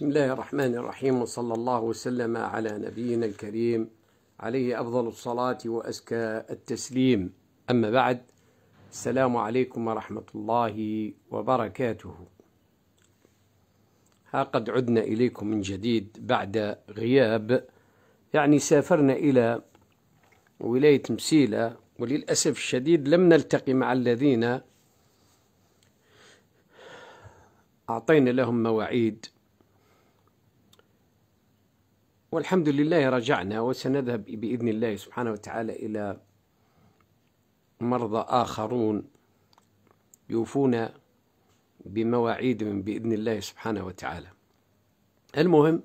بسم الله الرحمن الرحيم وصلى الله وسلم على نبينا الكريم عليه افضل الصلاه وازكى التسليم اما بعد السلام عليكم ورحمه الله وبركاته ها قد عدنا اليكم من جديد بعد غياب يعني سافرنا الى ولايه مسيله وللاسف الشديد لم نلتقي مع الذين اعطينا لهم مواعيد والحمد لله رجعنا وسنذهب بإذن الله سبحانه وتعالى إلى مرضى آخرون يوفون بمواعيدهم بإذن الله سبحانه وتعالى المهم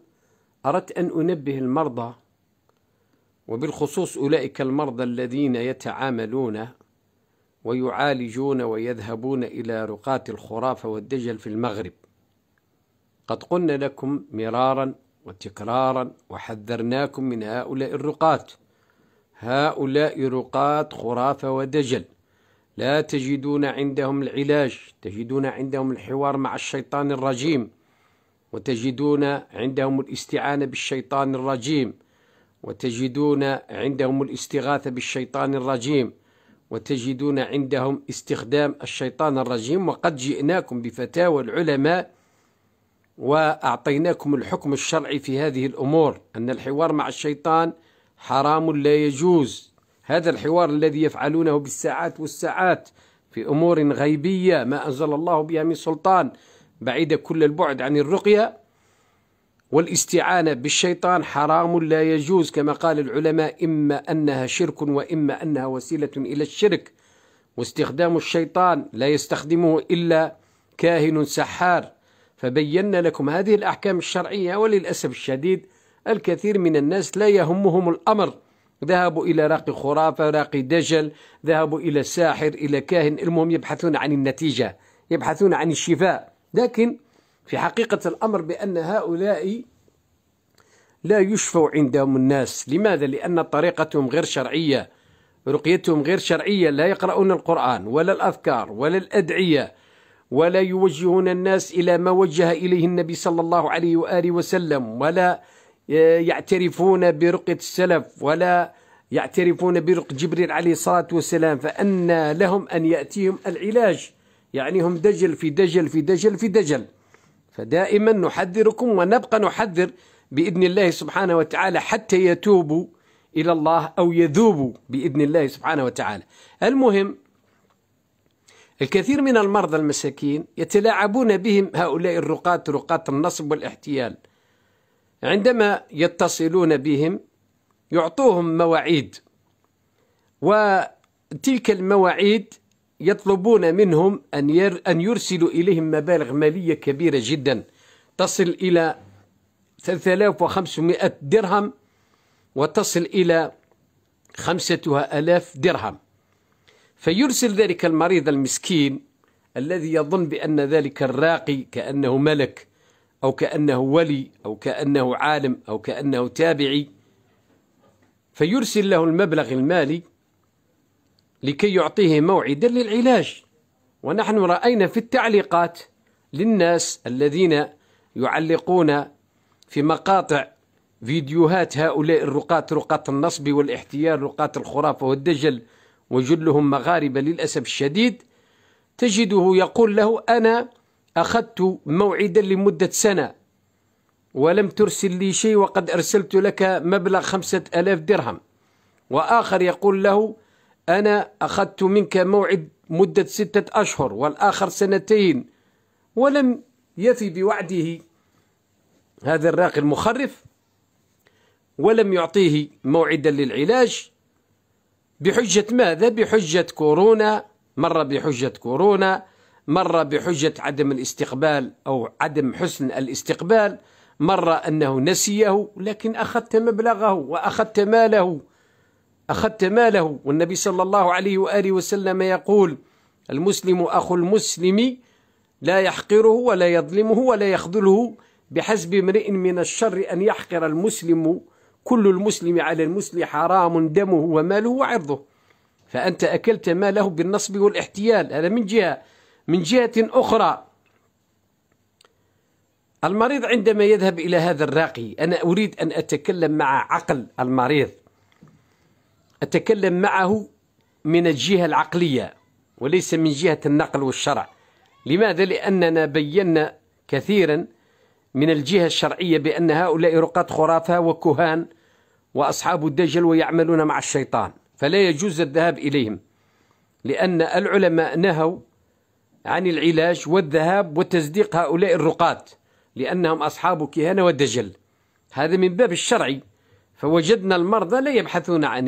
أردت أن أنبه المرضى وبالخصوص أولئك المرضى الذين يتعاملون ويعالجون ويذهبون إلى رقاة الخرافة والدجل في المغرب قد قلنا لكم مرارا وتكرارا وحذرناكم من هؤلاء الرقاة هؤلاء رقاة خرافة ودجل لا تجدون عندهم العلاج تجدون عندهم الحوار مع الشيطان الرجيم وتجدون عندهم الاستعانة بالشيطان الرجيم وتجدون عندهم الاستغاثة بالشيطان الرجيم وتجدون عندهم استخدام الشيطان الرجيم وقد جئناكم بفتاوى العلماء واعطيناكم الحكم الشرعي في هذه الامور ان الحوار مع الشيطان حرام لا يجوز هذا الحوار الذي يفعلونه بالساعات والساعات في امور غيبيه ما انزل الله بها من سلطان بعيده كل البعد عن الرقيه والاستعانه بالشيطان حرام لا يجوز كما قال العلماء اما انها شرك واما انها وسيله الى الشرك واستخدام الشيطان لا يستخدمه الا كاهن سحار فبينا لكم هذه الأحكام الشرعية وللأسف الشديد الكثير من الناس لا يهمهم الأمر ذهبوا إلى راقي خرافة راقي دجل ذهبوا إلى ساحر إلى كاهن المهم يبحثون عن النتيجة يبحثون عن الشفاء لكن في حقيقة الأمر بأن هؤلاء لا يشفوا عندهم الناس لماذا؟ لأن طريقتهم غير شرعية رقيتهم غير شرعية لا يقرؤون القرآن ولا الأذكار ولا الأدعية ولا يوجهون الناس إلى ما وجه إليه النبي صلى الله عليه وآله وسلم ولا يعترفون برقة السلف ولا يعترفون برق جبريل عليه الصلاة والسلام فأن لهم أن يأتيهم العلاج يعني هم دجل في دجل في دجل في دجل فدائما نحذركم ونبقى نحذر بإذن الله سبحانه وتعالى حتى يتوبوا إلى الله أو يذوبوا بإذن الله سبحانه وتعالى المهم الكثير من المرضى المساكين يتلاعبون بهم هؤلاء الرقاة رقاة النصب والاحتيال عندما يتصلون بهم يعطوهم مواعيد وتلك المواعيد يطلبون منهم أن أن يرسلوا إليهم مبالغ مالية كبيرة جدا تصل إلى 3500 درهم وتصل إلى 5000 درهم فيرسل ذلك المريض المسكين الذي يظن بأن ذلك الراقي كأنه ملك أو كأنه ولي أو كأنه عالم أو كأنه تابعي فيرسل له المبلغ المالي لكي يعطيه موعدا للعلاج ونحن رأينا في التعليقات للناس الذين يعلقون في مقاطع فيديوهات هؤلاء الرقاة رقاة النصب والاحتيال رقاة الخرافة والدجل وجلهم مغاربة للأسف الشديد تجده يقول له أنا أخذت موعدا لمدة سنة ولم ترسل لي شيء وقد أرسلت لك مبلغ خمسة ألاف درهم وآخر يقول له أنا أخذت منك موعد مدة ستة أشهر والآخر سنتين ولم يفي بوعده هذا الراقي المخرف ولم يعطيه موعدا للعلاج بحجة ماذا؟ بحجة كورونا مرة بحجة كورونا مرة بحجة عدم الاستقبال أو عدم حسن الاستقبال مرة أنه نسيه لكن أخذت مبلغه وأخذت ماله أخذت ماله والنبي صلى الله عليه وآله وسلم يقول المسلم أخو المسلم لا يحقره ولا يظلمه ولا يخذله بحسب امرئ من الشر أن يحقر المسلم كل المسلم على المسلم حرام دمه وماله وعرضه فأنت أكلت ماله بالنصب والاحتيال هذا من جهة من جهة أخرى المريض عندما يذهب إلى هذا الراقي أنا أريد أن أتكلم مع عقل المريض أتكلم معه من الجهة العقلية وليس من جهة النقل والشرع لماذا؟ لأننا بينا كثيرا من الجهة الشرعية بأن هؤلاء رقاة خرافة وكهان وأصحاب الدجل ويعملون مع الشيطان فلا يجوز الذهاب إليهم لأن العلماء نهوا عن العلاج والذهاب وتصديق هؤلاء الرقاة لأنهم أصحاب كهانة ودجل هذا من باب الشرعي فوجدنا المرضى لا يبحثون عن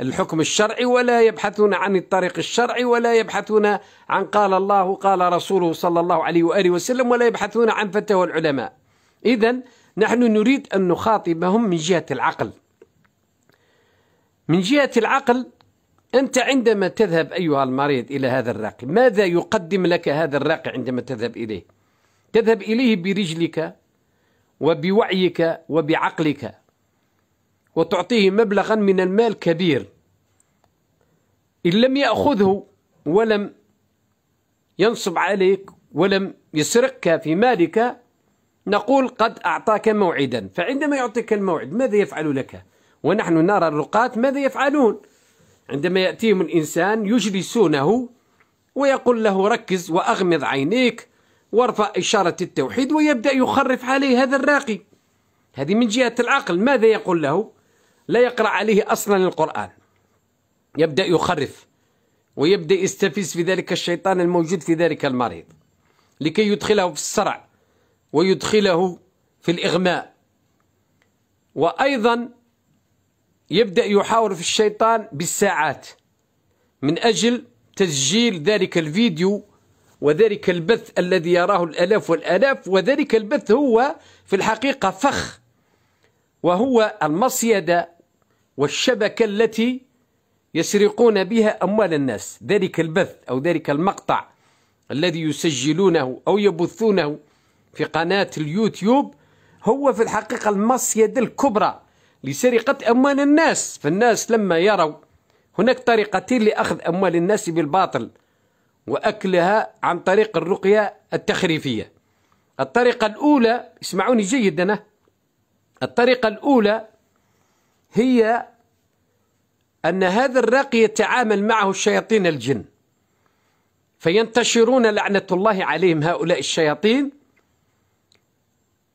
الحكم الشرعي ولا يبحثون عن الطريق الشرعي ولا يبحثون عن قال الله قال رسوله صلى الله عليه وآله وسلم ولا يبحثون عن فتاوى العلماء إذا نحن نريد أن نخاطبهم من جهة العقل من جهة العقل أنت عندما تذهب أيها المريض إلى هذا الراقي ماذا يقدم لك هذا الراقي عندما تذهب إليه تذهب إليه برجلك وبوعيك وبعقلك وتعطيه مبلغا من المال كبير إن لم يأخذه ولم ينصب عليك ولم يسرقك في مالك نقول قد أعطاك موعدا فعندما يعطيك الموعد ماذا يفعل لك ونحن نرى الرقاة ماذا يفعلون عندما يأتيهم الإنسان يجلسونه ويقول له ركز وأغمض عينيك وارفع إشارة التوحيد ويبدأ يخرف عليه هذا الراقي هذه من جهة العقل ماذا يقول له لا يقرأ عليه أصلا القرآن يبدأ يخرف ويبدأ يستفز في ذلك الشيطان الموجود في ذلك المريض لكي يدخله في الصرع ويدخله في الإغماء وأيضا يبدأ يحاور في الشيطان بالساعات من أجل تسجيل ذلك الفيديو وذلك البث الذي يراه الألاف والألاف وذلك البث هو في الحقيقة فخ وهو المصيدة والشبكة التي يسرقون بها أموال الناس ذلك البث أو ذلك المقطع الذي يسجلونه أو يبثونه في قناة اليوتيوب هو في الحقيقة المصيدة الكبرى لسرقة أموال الناس فالناس لما يروا هناك طريقتين لأخذ أموال الناس بالباطل وأكلها عن طريق الرقية التخريفية الطريقة الأولى اسمعوني جيدا الطريقة الأولى هي أن هذا الراقي يتعامل معه الشياطين الجن فينتشرون لعنة الله عليهم هؤلاء الشياطين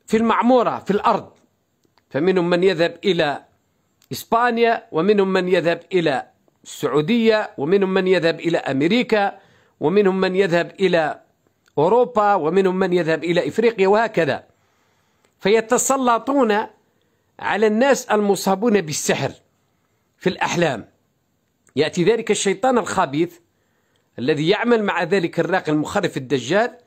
في المعمورة في الأرض فمنهم من يذهب إلى إسبانيا ومنهم من يذهب إلى السعودية ومنهم من يذهب إلى أمريكا ومنهم من يذهب إلى أوروبا ومنهم من يذهب إلى إفريقيا وهكذا فيتسلطون على الناس المصابون بالسحر في الأحلام يأتي ذلك الشيطان الخبيث الذي يعمل مع ذلك الراقي المخرف الدجال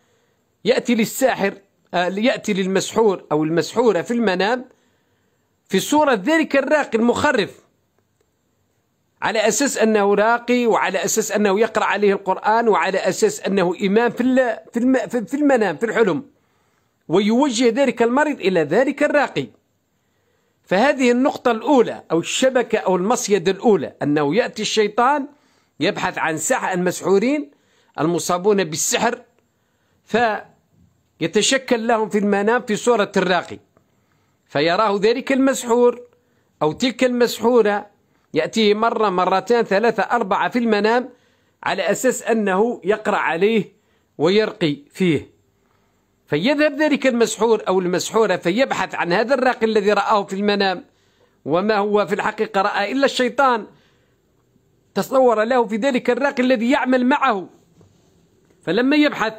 يأتي للساحر آه، يأتي للمسحور أو المسحورة في المنام في صورة ذلك الراقي المخرف على أساس أنه راقي وعلى أساس أنه يقرأ عليه القرآن وعلى أساس أنه إمام في في المنام في الحلم ويوجه ذلك المريض إلى ذلك الراقي فهذه النقطة الأولى أو الشبكة أو المصيد الأولى أنه يأتي الشيطان يبحث عن سحر المسحورين المصابون بالسحر فيتشكل لهم في المنام في صورة الراقي فيراه ذلك المسحور أو تلك المسحورة يأتيه مرة مرتين ثلاثة أربعة في المنام على أساس أنه يقرأ عليه ويرقي فيه فيذهب ذلك المسحور أو المسحورة فيبحث عن هذا الراقي الذي رآه في المنام وما هو في الحقيقة رأى إلا الشيطان تصور له في ذلك الراقي الذي يعمل معه فلما يبحث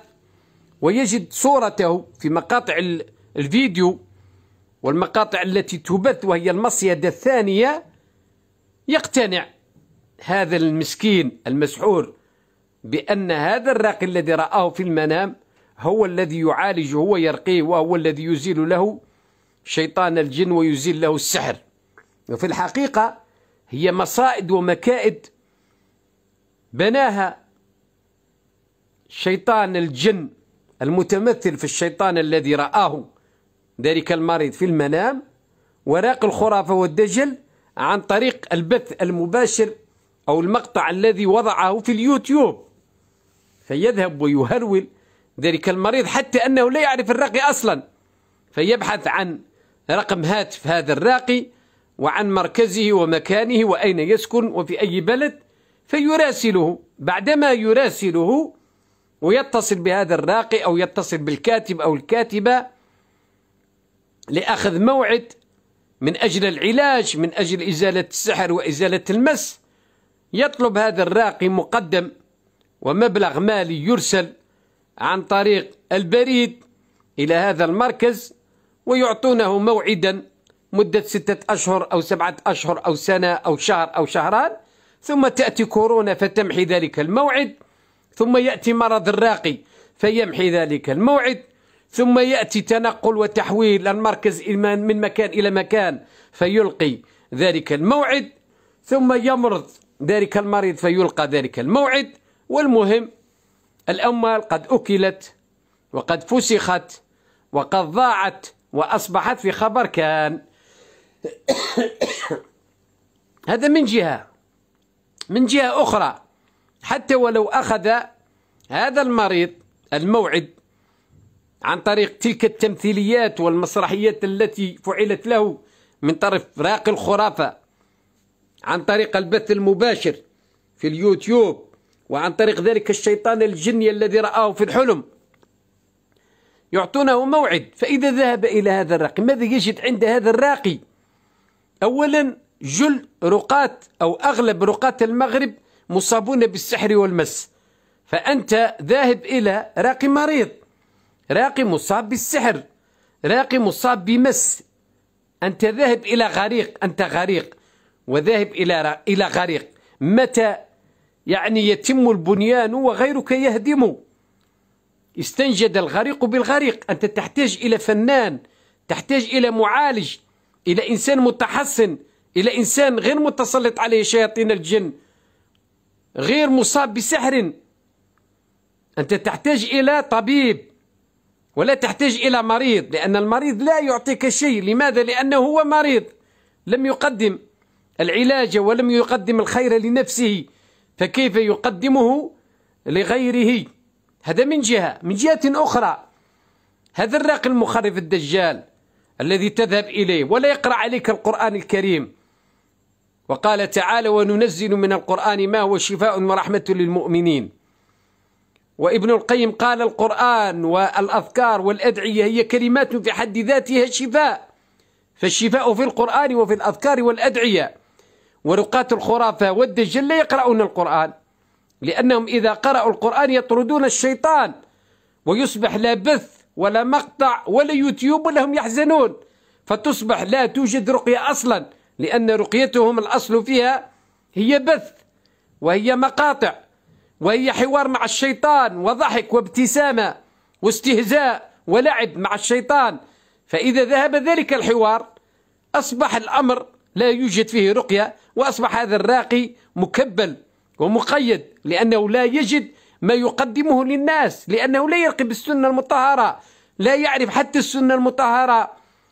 ويجد صورته في مقاطع الفيديو والمقاطع التي تبث وهي المصيدة الثانية يقتنع هذا المسكين المسحور بأن هذا الراقي الذي رآه في المنام هو الذي يعالج هو يرقيه وهو الذي يزيل له شيطان الجن ويزيل له السحر وفي الحقيقة هي مصائد ومكائد بناها شيطان الجن المتمثل في الشيطان الذي رآه ذلك المريض في المنام وراق الخرافة والدجل عن طريق البث المباشر أو المقطع الذي وضعه في اليوتيوب فيذهب ويهرول ذلك المريض حتى أنه لا يعرف الراقي أصلا فيبحث عن رقم هاتف هذا الراقي وعن مركزه ومكانه وأين يسكن وفي أي بلد فيراسله بعدما يراسله ويتصل بهذا الراقي أو يتصل بالكاتب أو الكاتبة لأخذ موعد من أجل العلاج من أجل إزالة السحر وإزالة المس يطلب هذا الراقي مقدم ومبلغ مالي يرسل عن طريق البريد إلى هذا المركز ويعطونه موعدا مدة ستة أشهر أو سبعة أشهر أو سنة أو شهر أو شهران ثم تأتي كورونا فتمحي ذلك الموعد ثم يأتي مرض الراقي فيمحي ذلك الموعد ثم يأتي تنقل وتحويل المركز من مكان إلى مكان فيلقي ذلك الموعد ثم يمرض ذلك المريض فيلقى ذلك الموعد والمهم الأموال قد أكلت وقد فسخت وقد ضاعت وأصبحت في خبر كان هذا من جهة من جهة أخرى حتى ولو أخذ هذا المريض الموعد عن طريق تلك التمثيليات والمسرحيات التي فعلت له من طرف راقي الخرافة عن طريق البث المباشر في اليوتيوب وعن طريق ذلك الشيطان الجني الذي رآه في الحلم يعطونه موعد فإذا ذهب إلى هذا الراقي ماذا يجد عند هذا الراقي أولا جل رقاة أو أغلب رقاة المغرب مصابون بالسحر والمس فأنت ذاهب إلى راقي مريض راقي مصاب بالسحر راقي مصاب بمس أنت ذاهب إلى غريق أنت غريق وذاهب إلى إلى غريق متى يعني يتم البنيان وغيرك يهدم استنجد الغريق بالغريق أنت تحتاج إلى فنان تحتاج إلى معالج إلى إنسان متحسن إلى إنسان غير متسلط عليه شياطين الجن غير مصاب بسحر أنت تحتاج إلى طبيب ولا تحتاج إلى مريض لأن المريض لا يعطيك شيء لماذا؟ لأنه هو مريض لم يقدم العلاج ولم يقدم الخير لنفسه فكيف يقدمه لغيره هذا من جهة من جهة أخرى هذا الراقي المخرف الدجال الذي تذهب إليه ولا يقرأ عليك القرآن الكريم وقال تعالى وننزل من القرآن ما هو شفاء ورحمة للمؤمنين وابن القيم قال القرآن والأذكار والأدعية هي كلمات في حد ذاتها شفاء فالشفاء في القرآن وفي الأذكار والأدعية ورقاة الخرافة والدجل لا يقرؤون القرآن لأنهم إذا قرأوا القرآن يطردون الشيطان ويصبح لا بث ولا مقطع ولا يوتيوب ولا هم يحزنون فتصبح لا توجد رقية أصلا لأن رقيتهم الأصل فيها هي بث وهي مقاطع وهي حوار مع الشيطان وضحك وابتسامة واستهزاء ولعب مع الشيطان فإذا ذهب ذلك الحوار أصبح الأمر لا يوجد فيه رقية وأصبح هذا الراقي مكبل ومقيد لأنه لا يجد ما يقدمه للناس لأنه لا يرقي بالسنة المطهرة لا يعرف حتى السنة المطهرة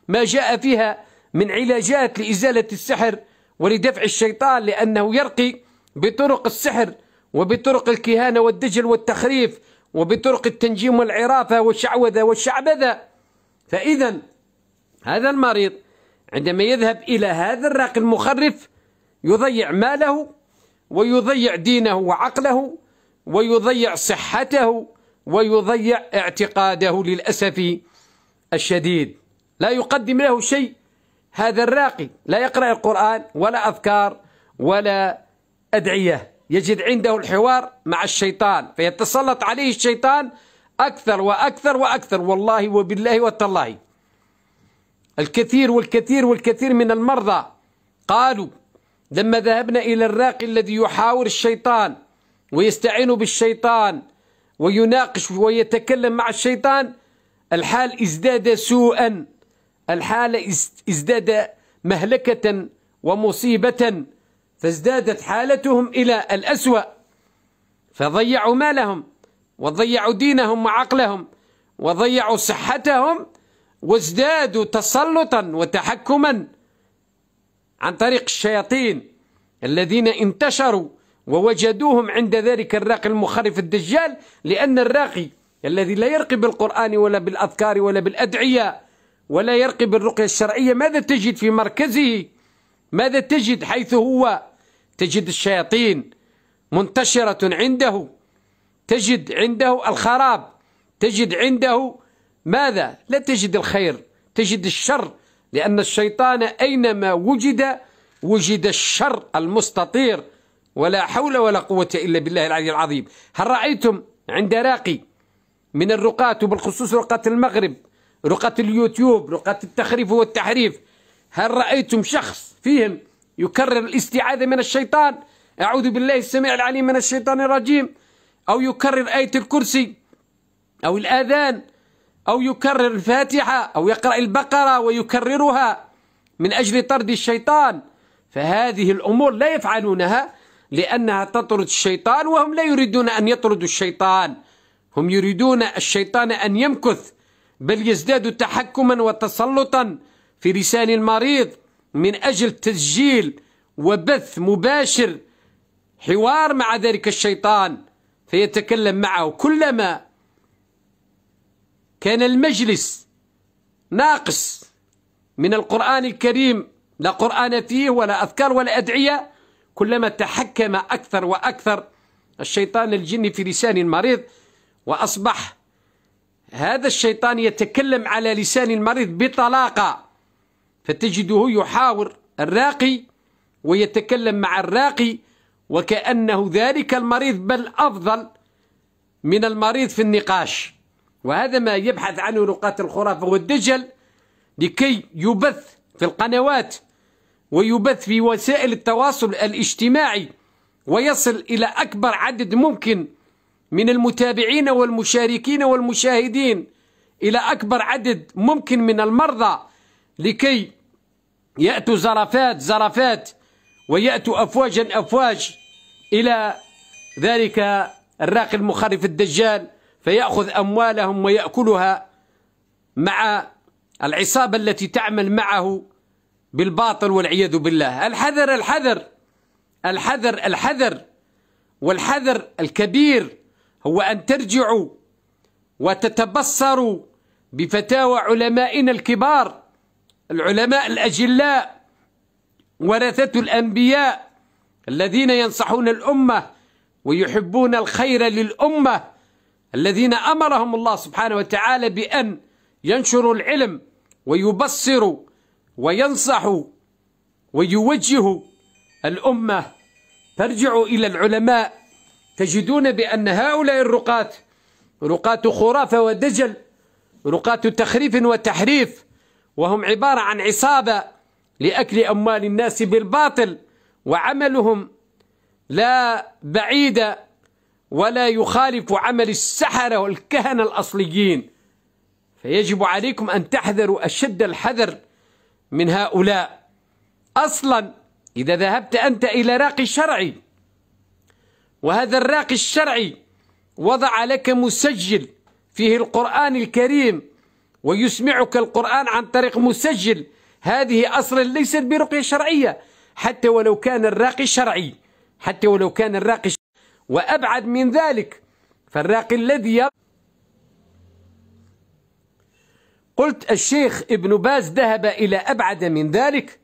ما جاء فيها من علاجات لإزالة السحر ولدفع الشيطان لأنه يرقي بطرق السحر وبطرق الكهانة والدجل والتخريف وبطرق التنجيم والعرافة والشعوذة والشعبذة فإذا هذا المريض عندما يذهب إلى هذا الراقي المخرف يضيع ماله ويضيع دينه وعقله ويضيع صحته ويضيع اعتقاده للأسف الشديد لا يقدم له شيء هذا الراقي لا يقرأ القرآن ولا أذكار ولا أدعية يجد عنده الحوار مع الشيطان فيتسلط عليه الشيطان أكثر وأكثر وأكثر والله وبالله والتالله الكثير والكثير والكثير من المرضى قالوا لما ذهبنا إلى الراقي الذي يحاور الشيطان ويستعين بالشيطان ويناقش ويتكلم مع الشيطان الحال ازداد سوءا الحال ازداد مهلكة ومصيبة فازدادت حالتهم إلى الأسوأ فضيعوا مالهم وضيعوا دينهم وعقلهم وضيعوا صحتهم وازدادوا تسلطا وتحكما عن طريق الشياطين الذين انتشروا ووجدوهم عند ذلك الراقي المخرف الدجال لأن الراقي الذي لا يرقي بالقرآن ولا بالأذكار ولا بالأدعية ولا يرقي بالرقية الشرعية ماذا تجد في مركزه ماذا تجد حيث هو تجد الشياطين منتشرة عنده تجد عنده الخراب تجد عنده ماذا لا تجد الخير تجد الشر لأن الشيطان أينما وجد وجد الشر المستطير ولا حول ولا قوة إلا بالله العلي العظيم هل رأيتم عند راقي من الرقاة وبالخصوص رقاة المغرب رقاة اليوتيوب رقاة التخريف والتحريف هل رأيتم شخص فيهم يكرر الاستعاذة من الشيطان أعوذ بالله السميع العليم من الشيطان الرجيم أو يكرر آية الكرسي أو الآذان أو يكرر الفاتحة أو يقرأ البقرة ويكررها من أجل طرد الشيطان فهذه الأمور لا يفعلونها لأنها تطرد الشيطان وهم لا يريدون أن يطردوا الشيطان هم يريدون الشيطان أن يمكث بل يزداد تحكما وتسلطا في لسان المريض من أجل تسجيل وبث مباشر حوار مع ذلك الشيطان فيتكلم معه كلما كان المجلس ناقص من القرآن الكريم لا قرآن فيه ولا أذكار ولا أدعية كلما تحكم أكثر وأكثر الشيطان الجني في لسان المريض وأصبح هذا الشيطان يتكلم على لسان المريض بطلاقة فتجده يحاور الراقي ويتكلم مع الراقي وكأنه ذلك المريض بل أفضل من المريض في النقاش وهذا ما يبحث عنه نقاط الخرافة والدجل لكي يبث في القنوات ويبث في وسائل التواصل الاجتماعي ويصل إلى أكبر عدد ممكن من المتابعين والمشاركين والمشاهدين إلى أكبر عدد ممكن من المرضى لكي يأتوا زرفات زرفات ويأتوا أفواجا أفواج إلى ذلك الراقي المخرف الدجال فيأخذ أموالهم ويأكلها مع العصابة التي تعمل معه بالباطل والعياذ بالله الحذر الحذر الحذر الحذر والحذر الكبير هو أن ترجعوا وتتبصروا بفتاوى علمائنا الكبار العلماء الأجلاء ورثة الأنبياء الذين ينصحون الأمة ويحبون الخير للأمة الذين أمرهم الله سبحانه وتعالى بأن ينشروا العلم ويبصروا وينصحوا ويوجهوا الأمة ترجعوا إلى العلماء تجدون بأن هؤلاء الرقاة رقاة خرافة ودجل رقاة تخريف وتحريف وهم عبارة عن عصابة لأكل أموال الناس بالباطل وعملهم لا بعيد ولا يخالف عمل السحرة والكهنة الأصليين فيجب عليكم أن تحذروا أشد الحذر من هؤلاء أصلا إذا ذهبت أنت إلى راقي شرعي وهذا الراقي الشرعي وضع لك مسجل فيه القرآن الكريم ويسمعك القرآن عن طريق مسجل هذه أصلا ليست برقية شرعية حتى ولو كان الراقي شرعي حتى ولو كان الراقي وأبعد من ذلك فالراقي الذي يرى قلت الشيخ ابن باز ذهب إلى أبعد من ذلك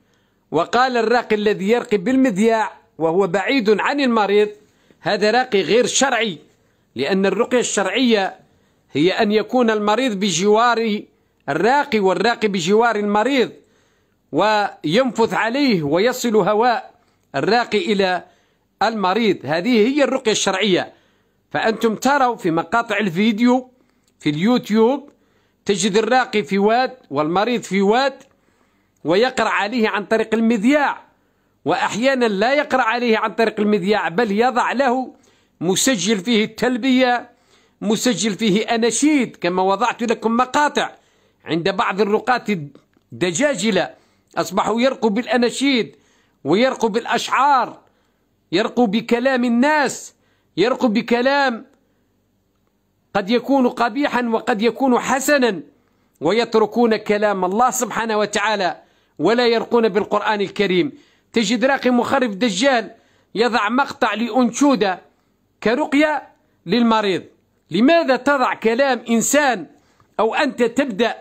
وقال الراقي الذي يرقي بالمذياع وهو بعيد عن المريض هذا راقي غير شرعي لأن الرقية الشرعية هي أن يكون المريض بجوار الراقي والراقي بجوار المريض وينفث عليه ويصل هواء الراقي إلى المريض هذه هي الرقية الشرعية فأنتم تروا في مقاطع الفيديو في اليوتيوب تجد الراقي في واد والمريض في واد ويقرأ عليه عن طريق المذياع وأحيانا لا يقرأ عليه عن طريق المذياع بل يضع له مسجل فيه التلبية مسجل فيه أناشيد كما وضعت لكم مقاطع عند بعض الرقاة الدجاجلة أصبحوا يرقوا بالأناشيد ويرقوا بالأشعار يرقوا بكلام الناس يرقوا بكلام قد يكون قبيحا وقد يكون حسنا ويتركون كلام الله سبحانه وتعالى ولا يرقون بالقرآن الكريم تجد راقي مخرف دجال يضع مقطع لأنشودة كرقية للمريض لماذا تضع كلام إنسان أو أنت تبدأ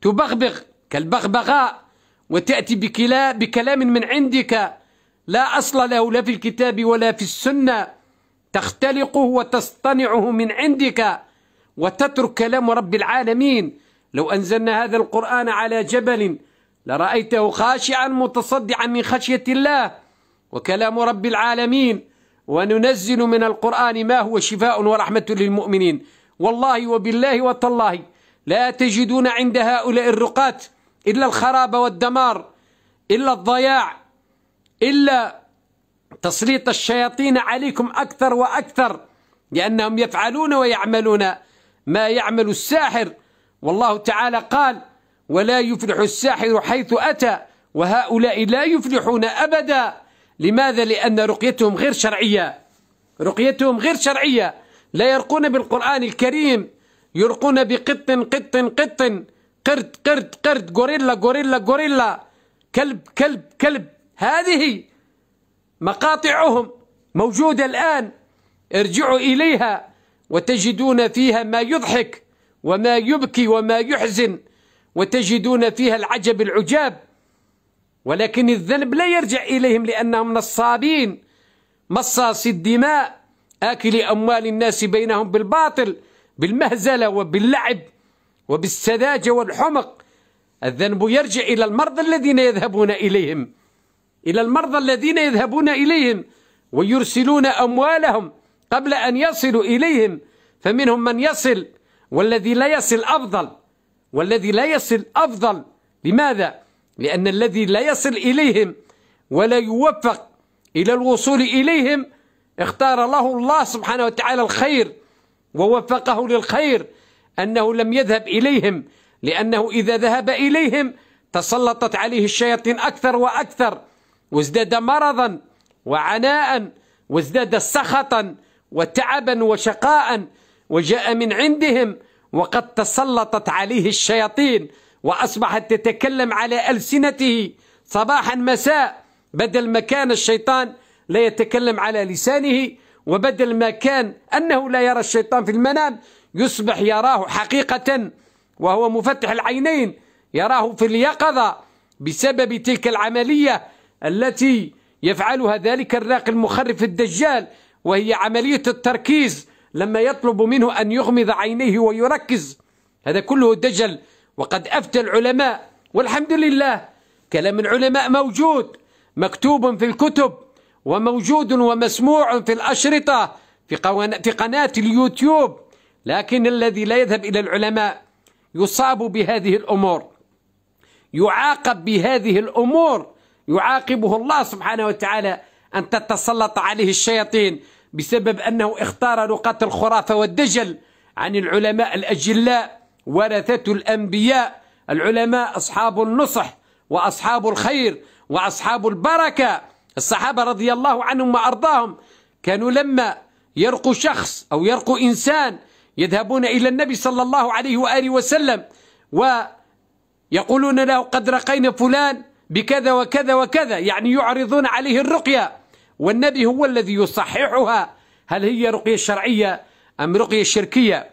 تبغبغ كالبغبغاء وتأتي بكلام من عندك لا أصل له لا في الكتاب ولا في السنة تختلقه وتصطنعه من عندك وتترك كلام رب العالمين لو أنزلنا هذا القرآن على جبل لرأيته خاشعا متصدعا من خشية الله وكلام رب العالمين وننزل من القرآن ما هو شفاء ورحمة للمؤمنين والله وبالله وتالله لا تجدون عند هؤلاء الرقاة إلا الخراب والدمار إلا الضياع إلا تسليط الشياطين عليكم أكثر وأكثر لأنهم يفعلون ويعملون ما يعمل الساحر والله تعالى قال ولا يفلح الساحر حيث أتى وهؤلاء لا يفلحون أبدا لماذا؟ لأن رقيتهم غير شرعية رقيتهم غير شرعية لا يرقون بالقرآن الكريم يرقون بقط قط قط قرد قرد قرد غوريلا غوريلا غوريلا كلب كلب كلب هذه مقاطعهم موجودة الآن ارجعوا إليها وتجدون فيها ما يضحك وما يبكي وما يحزن وتجدون فيها العجب العجاب ولكن الذنب لا يرجع إليهم لأنهم نصابين مصاصي الدماء آكلي أموال الناس بينهم بالباطل بالمهزلة وباللعب وبالسذاجة والحمق الذنب يرجع إلى المرضى الذين يذهبون إليهم إلى المرضى الذين يذهبون إليهم ويرسلون أموالهم قبل أن يصلوا إليهم فمنهم من يصل والذي لا يصل أفضل والذي لا يصل أفضل لماذا؟ لأن الذي لا يصل إليهم ولا يوفق إلى الوصول إليهم اختار له الله سبحانه وتعالى الخير ووفقه للخير أنه لم يذهب إليهم لأنه إذا ذهب إليهم تسلطت عليه الشياطين أكثر وأكثر وازداد مرضا وعناء وازداد سخطا وتعبا وشقاء وجاء من عندهم وقد تسلطت عليه الشياطين وأصبحت تتكلم على ألسنته صباحا مساء بدل ما كان الشيطان لا يتكلم على لسانه وبدل ما كان أنه لا يرى الشيطان في المنام يصبح يراه حقيقة وهو مفتح العينين يراه في اليقظة بسبب تلك العملية التي يفعلها ذلك الراقي المخرف الدجال وهي عملية التركيز لما يطلب منه أن يغمض عينيه ويركز هذا كله دجل وقد أفتى العلماء والحمد لله كلام العلماء موجود مكتوب في الكتب وموجود ومسموع في الأشرطة في, في قناة اليوتيوب لكن الذي لا يذهب إلى العلماء يصاب بهذه الأمور يعاقب بهذه الأمور يعاقبه الله سبحانه وتعالى أن تتسلط عليه الشياطين بسبب أنه اختار نقاط الخرافة والدجل عن العلماء الأجلاء ورثة الأنبياء العلماء أصحاب النصح وأصحاب الخير وأصحاب البركة الصحابة رضي الله عنهم وأرضاهم كانوا لما يرقوا شخص أو يرقوا إنسان يذهبون إلى النبي صلى الله عليه وآله وسلم ويقولون له قد رقينا فلان بكذا وكذا وكذا يعني يعرضون عليه الرقية والنبي هو الذي يصححها هل هي رقية شرعية أم رقية شركية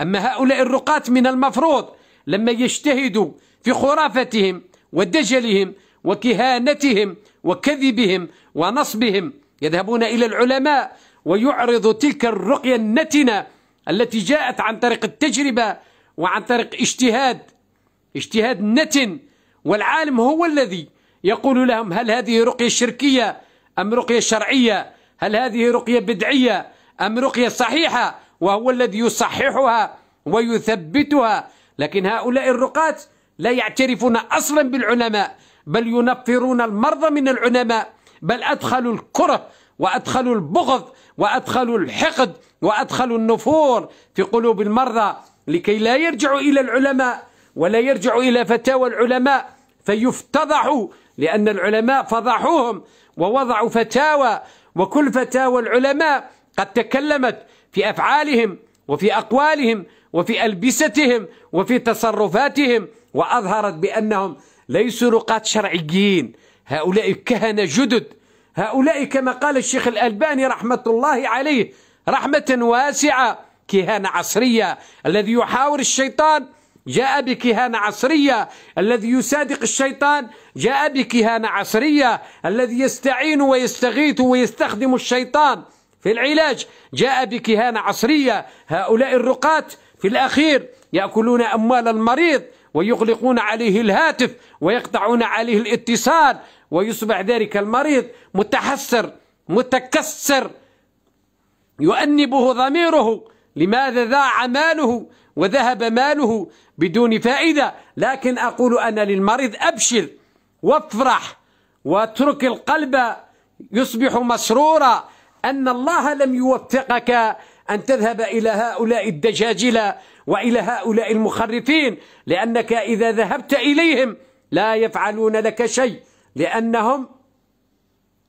أما هؤلاء الرقاة من المفروض لما يجتهدوا في خرافتهم ودجلهم وكهانتهم وكذبهم ونصبهم يذهبون إلى العلماء ويعرض تلك الرقية النتنة التي جاءت عن طريق التجربة وعن طريق اجتهاد اجتهاد نتن والعالم هو الذي يقول لهم هل هذه رقية شركية أم رقية شرعية هل هذه رقية بدعية أم رقية صحيحة وهو الذي يصححها ويثبتها لكن هؤلاء الرقاة لا يعترفون أصلا بالعلماء بل ينفرون المرضى من العلماء بل أدخلوا الكره وأدخلوا البغض وأدخلوا الحقد وأدخلوا النفور في قلوب المرضى لكي لا يرجعوا إلى العلماء ولا يرجعوا إلى فتاوى العلماء فيفتضحوا لأن العلماء فضحوهم ووضعوا فتاوى وكل فتاوى العلماء قد تكلمت في أفعالهم وفي أقوالهم وفي ألبستهم وفي تصرفاتهم وأظهرت بأنهم ليسوا رقاة شرعيين هؤلاء كهنة جدد هؤلاء كما قال الشيخ الألباني رحمة الله عليه رحمة واسعة كهانة عصرية الذي يحاور الشيطان جاء بكهانة عصرية الذي يصادق الشيطان جاء بكهانة عصرية الذي يستعين ويستغيث ويستخدم الشيطان في العلاج جاء بكهانة عصرية هؤلاء الرقاة في الأخير يأكلون أموال المريض ويغلقون عليه الهاتف ويقطعون عليه الاتصال ويصبح ذلك المريض متحسر متكسر يؤنبه ضميره لماذا ذاع ماله وذهب ماله بدون فائدة لكن أقول أنا للمريض أبشر وافرح واترك القلب يصبح مسرورا أن الله لم يوفقك أن تذهب إلى هؤلاء الدجاجلة وإلى هؤلاء المخرفين لأنك إذا ذهبت إليهم لا يفعلون لك شيء لأنهم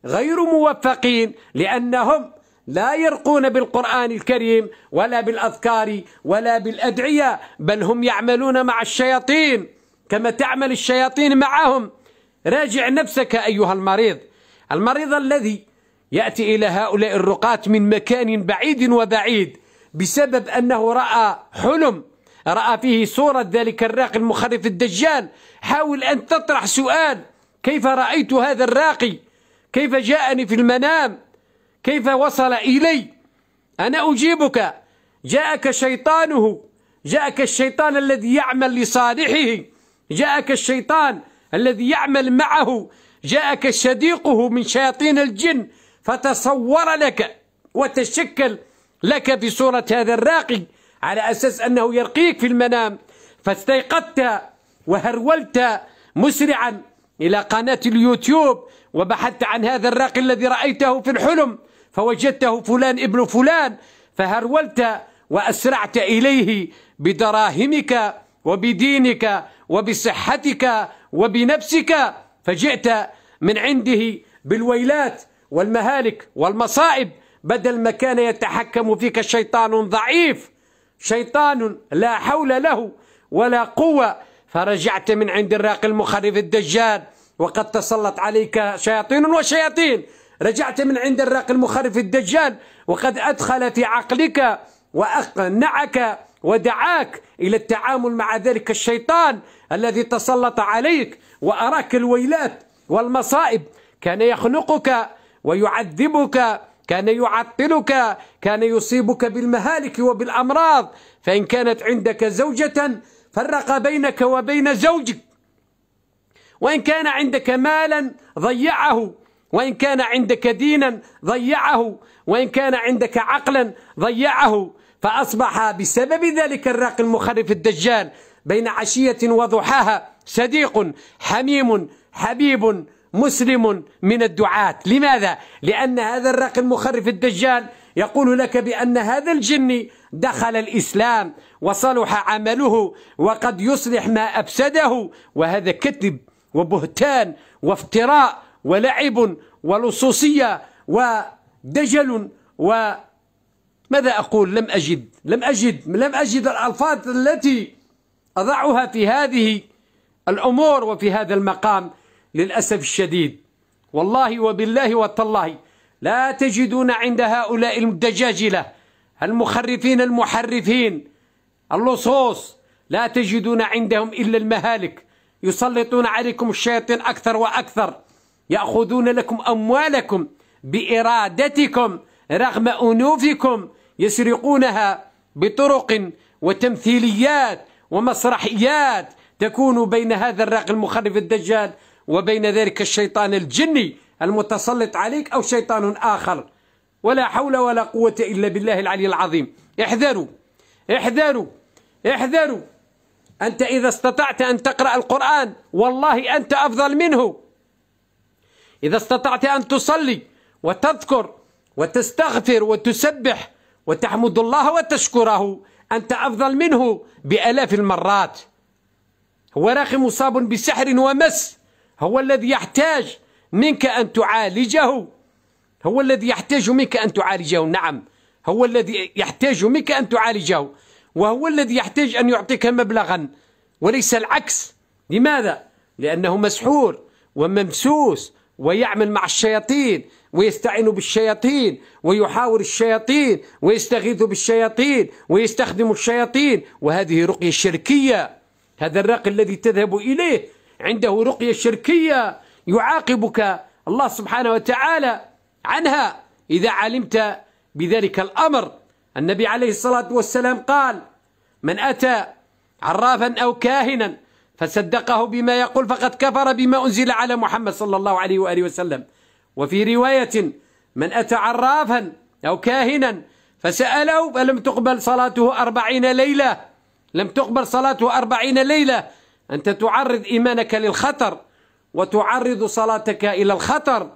غير موفقين لأنهم لا يرقون بالقرآن الكريم ولا بالأذكار ولا بالأدعية بل هم يعملون مع الشياطين كما تعمل الشياطين معهم راجع نفسك أيها المريض المريض الذي يأتي إلى هؤلاء الرقاة من مكان بعيد وبعيد بسبب أنه رأى حلم رأى فيه صورة ذلك الراقي المخرف الدجال حاول أن تطرح سؤال كيف رأيت هذا الراقي كيف جاءني في المنام كيف وصل إلي أنا أجيبك جاءك شيطانه جاءك الشيطان الذي يعمل لصالحه جاءك الشيطان الذي يعمل معه جاءك صديقه من شياطين الجن فتصور لك وتشكل لك في صورة هذا الراقي على أساس أنه يرقيك في المنام فاستيقظت وهرولت مسرعا إلى قناة اليوتيوب وبحثت عن هذا الراقي الذي رأيته في الحلم فوجدته فلان ابن فلان فهرولت وأسرعت إليه بدراهمك وبدينك وبصحتك وبنفسك فجئت من عنده بالويلات والمهالك والمصائب بدل ما كان يتحكم فيك شيطان ضعيف شيطان لا حول له ولا قوة فرجعت من عند الراقي المخرف الدجال وقد تسلط عليك شياطين وشياطين رجعت من عند الراقي المخرف الدجال وقد أدخل في عقلك وأقنعك ودعاك إلى التعامل مع ذلك الشيطان الذي تسلط عليك وأراك الويلات والمصائب كان يخنقك ويعذبك كان يعطلك كان يصيبك بالمهالك وبالأمراض فإن كانت عندك زوجة فرق بينك وبين زوجك وإن كان عندك مالا ضيعه وإن كان عندك دينا ضيعه وإن كان عندك عقلا ضيعه فأصبح بسبب ذلك الراقي المخرف الدجال بين عشية وضحاها صديق حميم حبيب مسلم من الدعاة لماذا؟ لأن هذا الراقي المخرف الدجال يقول لك بأن هذا الجني دخل الإسلام وصلح عمله وقد يصلح ما أفسده وهذا كذب وبهتان وافتراء ولعب ولصوصية ودجل وماذا أقول لم أجد لم أجد لم أجد الألفاظ التي أضعها في هذه الأمور وفي هذا المقام للأسف الشديد والله وبالله وتالله لا تجدون عند هؤلاء الدجاجلة المخرفين المحرفين اللصوص لا تجدون عندهم إلا المهالك يسلطون عليكم الشياطين أكثر وأكثر يأخذون لكم أموالكم بإرادتكم رغم أنوفكم يسرقونها بطرق وتمثيليات ومسرحيات تكون بين هذا الراقي المخرف الدجال وبين ذلك الشيطان الجني المتسلط عليك أو شيطان آخر ولا حول ولا قوة إلا بالله العلي العظيم احذروا احذروا احذروا أنت إذا استطعت أن تقرأ القرآن والله أنت أفضل منه إذا استطعت أن تصلي وتذكر وتستغفر وتسبح وتحمد الله وتشكره أنت أفضل منه بألاف المرات هو راخي مصاب بسحر ومس هو الذي يحتاج منك أن تعالجه هو الذي يحتاج منك أن تعالجه نعم هو الذي يحتاج منك أن تعالجه وهو الذي يحتاج أن يعطيك مبلغا وليس العكس لماذا؟ لأنه مسحور وممسوس ويعمل مع الشياطين ويستعين بالشياطين ويحاور الشياطين ويستغيث بالشياطين ويستخدم الشياطين وهذه رقية شركية هذا الراقي الذي تذهب إليه عنده رقية شركية يعاقبك الله سبحانه وتعالى عنها إذا علمت بذلك الأمر النبي عليه الصلاة والسلام قال من أتى عرافا أو كاهنا فصدقه بما يقول فقد كفر بما أنزل على محمد صلى الله عليه وآله وسلم وفي رواية من أتى عرافا أو كاهنا فسأله فلم تقبل صلاته أربعين ليلة لم تقبل صلاته أربعين ليلة أنت تعرض إيمانك للخطر وتعرض صلاتك إلى الخطر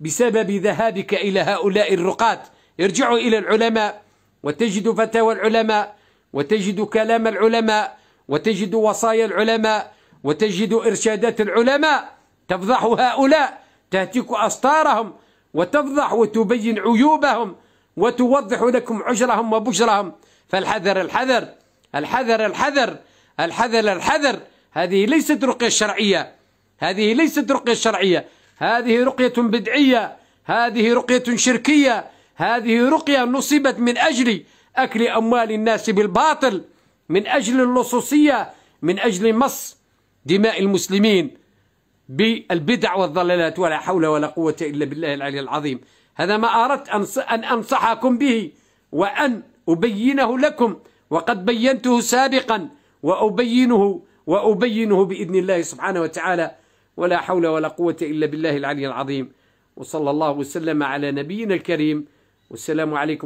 بسبب ذهابك إلى هؤلاء الرقاة ارجعوا إلى العلماء وتجد فتاوى العلماء وتجد كلام العلماء وتجد وصايا العلماء وتجد إرشادات العلماء تفضح هؤلاء تهتك أسطارهم وتفضح وتبين عيوبهم وتوضح لكم عجرهم وبشرهم فالحذر الحذر الحذر الحذر الحذر الحذر هذه ليست رقية شرعية هذه ليست رقية شرعية هذه رقية بدعية هذه رقية شركية هذه رقية نصبت من أجل أكل أموال الناس بالباطل من أجل اللصوصية من أجل مص دماء المسلمين بالبدع والضلالات ولا حول ولا قوة إلا بالله العلي العظيم هذا ما أردت أن أنصحكم به وأن أبينه لكم وقد بينته سابقا وأبينه وأبينه بإذن الله سبحانه وتعالى ولا حول ولا قوة إلا بالله العلي العظيم وصلى الله وسلم على نبينا الكريم والسلام عليكم